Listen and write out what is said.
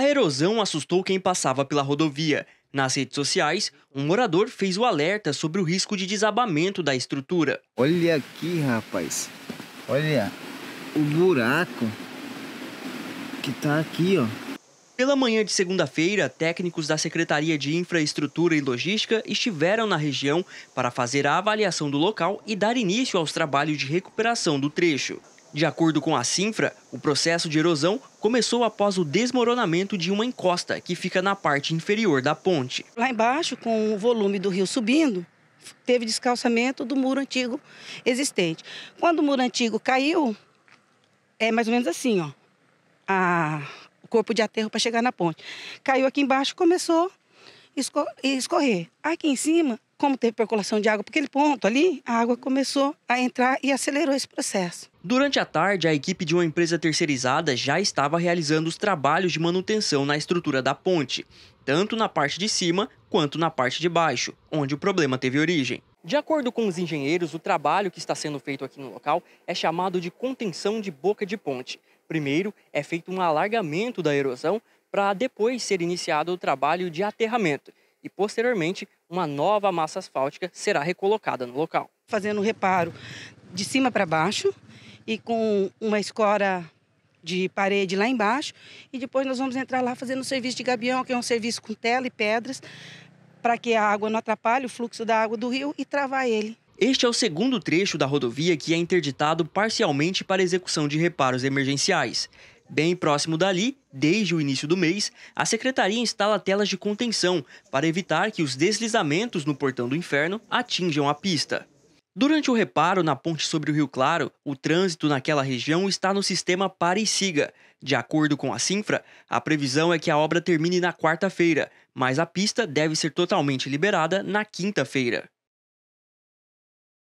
A erosão assustou quem passava pela rodovia. Nas redes sociais, um morador fez o alerta sobre o risco de desabamento da estrutura. Olha aqui, rapaz. Olha o buraco que tá aqui, ó. Pela manhã de segunda-feira, técnicos da Secretaria de Infraestrutura e Logística estiveram na região para fazer a avaliação do local e dar início aos trabalhos de recuperação do trecho. De acordo com a Sinfra, o processo de erosão começou após o desmoronamento de uma encosta que fica na parte inferior da ponte. Lá embaixo, com o volume do rio subindo, teve descalçamento do muro antigo existente. Quando o muro antigo caiu, é mais ou menos assim, ó, a, o corpo de aterro para chegar na ponte. Caiu aqui embaixo, começou a escorrer. Aqui em cima como teve percolação de água para aquele ponto ali, a água começou a entrar e acelerou esse processo. Durante a tarde, a equipe de uma empresa terceirizada já estava realizando os trabalhos de manutenção na estrutura da ponte, tanto na parte de cima quanto na parte de baixo, onde o problema teve origem. De acordo com os engenheiros, o trabalho que está sendo feito aqui no local é chamado de contenção de boca de ponte. Primeiro, é feito um alargamento da erosão para depois ser iniciado o trabalho de aterramento, e, posteriormente, uma nova massa asfáltica será recolocada no local. Fazendo um reparo de cima para baixo e com uma escora de parede lá embaixo e depois nós vamos entrar lá fazendo o serviço de gabião, que é um serviço com tela e pedras para que a água não atrapalhe o fluxo da água do rio e travar ele. Este é o segundo trecho da rodovia que é interditado parcialmente para execução de reparos emergenciais. Bem próximo dali, desde o início do mês, a secretaria instala telas de contenção para evitar que os deslizamentos no portão do inferno atinjam a pista. Durante o reparo na ponte sobre o Rio Claro, o trânsito naquela região está no sistema Pare e Siga. De acordo com a Sinfra, a previsão é que a obra termine na quarta-feira, mas a pista deve ser totalmente liberada na quinta-feira.